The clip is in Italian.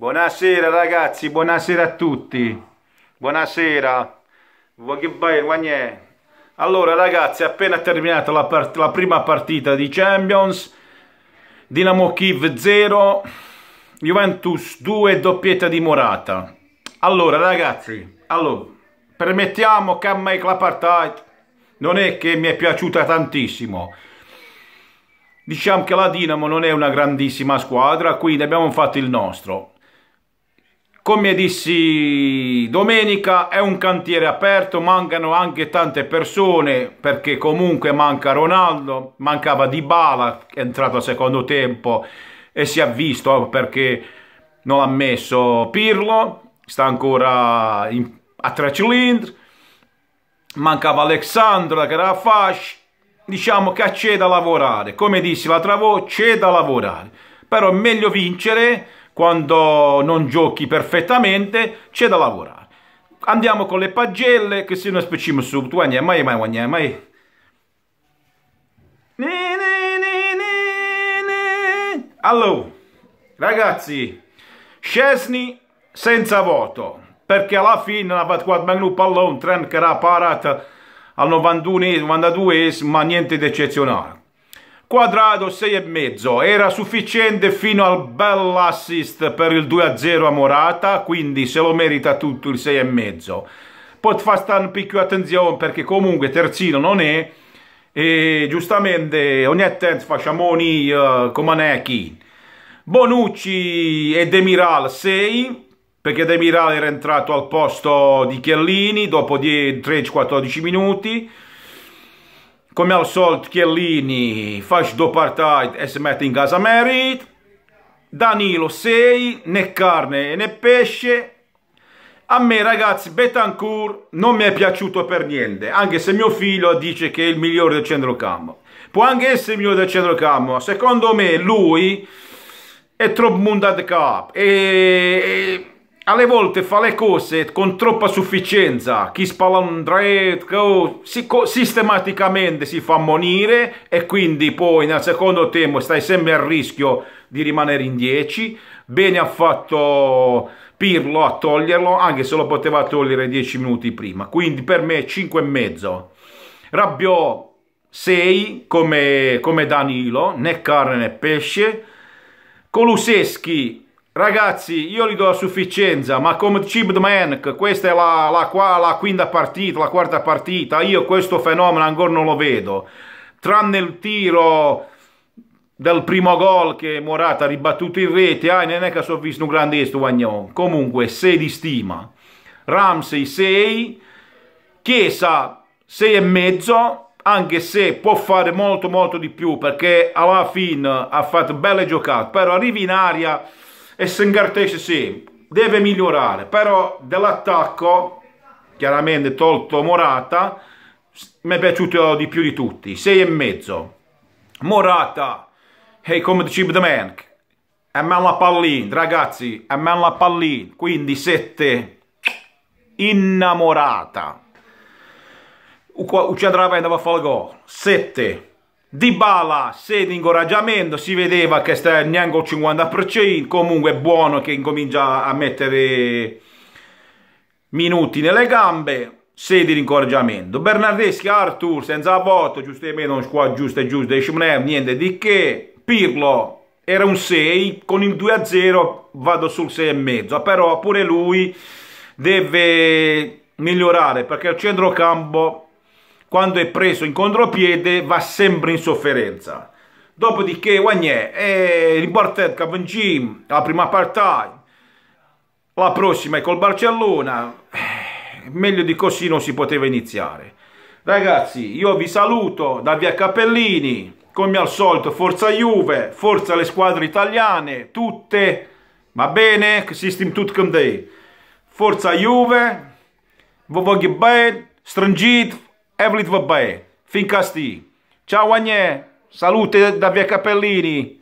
Buonasera ragazzi, buonasera a tutti. Buonasera. Allora ragazzi, appena terminata la, part la prima partita di Champions, Dinamo Kiv 0, Juventus 2, doppietta di Morata. Allora ragazzi, allora, permettiamo che a me la partita non è che mi è piaciuta tantissimo. Diciamo che la Dinamo non è una grandissima squadra, quindi abbiamo fatto il nostro. Come dissi domenica è un cantiere aperto, mancano anche tante persone perché comunque manca Ronaldo, mancava Dybala che è entrato al secondo tempo e si è visto perché non ha messo Pirlo, sta ancora in, a tre cilindri, mancava Alexandra che era a fasci diciamo che c'è da lavorare, come dissi la travò c'è da lavorare, però è meglio vincere quando non giochi perfettamente c'è da lavorare. Andiamo con le pagelle, che se non spicciamo su, tu andiamo mai, mai, mai, mai. Allora, ragazzi, Scesni senza voto, perché alla fine ha fatto quattro magno pallone, trend che era parato al 91 92 ma niente di eccezionale quadrato 6,5 era sufficiente fino al bel assist per il 2-0 a Morata quindi se lo merita tutto il 6,5 poi fa stare un picchio attenzione perché comunque terzino non è e giustamente ogni tanto facciamo noi uh, eh, Comanecchi Bonucci e Demiral 6 perché Demiral era entrato al posto di Chiellini dopo 13 14 minuti come al solito Chiellini due partite e si mette in casa merit, Danilo 6, né carne né pesce, a me ragazzi Betancourt non mi è piaciuto per niente, anche se mio figlio dice che è il migliore del centrocampo. Può anche essere il migliore del centrocampo, secondo me lui è troppo mundato cap e, alle volte fa le cose con troppa sufficienza, chi spalla un spalandretto oh, sistematicamente si fa ammonire e quindi poi nel secondo tempo stai sempre a rischio di rimanere in 10, bene ha fatto Pirlo a toglierlo anche se lo poteva togliere 10 minuti prima, quindi per me 5,5. Rabbiò 6 come, come Danilo, né carne né pesce, Coluseschi Ragazzi, io li do a sufficienza, ma come Chibd Man, questa è la, la, qua, la, quinta partita, la quarta partita, io questo fenomeno ancora non lo vedo. Tranne il tiro del primo gol che Morata ha ribattuto in rete, ah, non è che ho visto un grande guagnon. Comunque, 6 di stima. Ramsey 6, Chiesa 6,5, anche se può fare molto molto di più, perché alla fine ha fatto belle giocate, però arrivi in aria e Sengartese sì, deve migliorare, però dell'attacco, chiaramente tolto Morata, mi è piaciuto di più di tutti, e mezzo. Morata, e come the chip the man, è me la pallina, ragazzi, è me la pallina, quindi 7, innamorata. Ucciadrà e va a fare il gol, 7. Di Bala, se di incoraggiamento, si vedeva che sta neanche il 50%, comunque è buono che incomincia a mettere minuti nelle gambe, se di rincoraggiamento. Bernardeschi, Arthur, senza voto, giustamente non squadra giusta e giusta, niente di che. Pirlo era un 6, con il 2-0 vado sul 6,5, però pure lui deve migliorare perché il centrocampo quando è preso in contropiede va sempre in sofferenza. Dopodiché Wagné è eh, riportato Cavangi la prima partita, la prossima è col Barcellona, eh, meglio di così non si poteva iniziare. Ragazzi, io vi saluto da Via Cappellini, come al solito forza Juve, forza le squadre italiane, tutte, va bene? System come Day. Forza Juve, vi voglio bene, stringete, Evelyn Vabbè, Fincasti, ciao Agnè, salute da via Cappellini,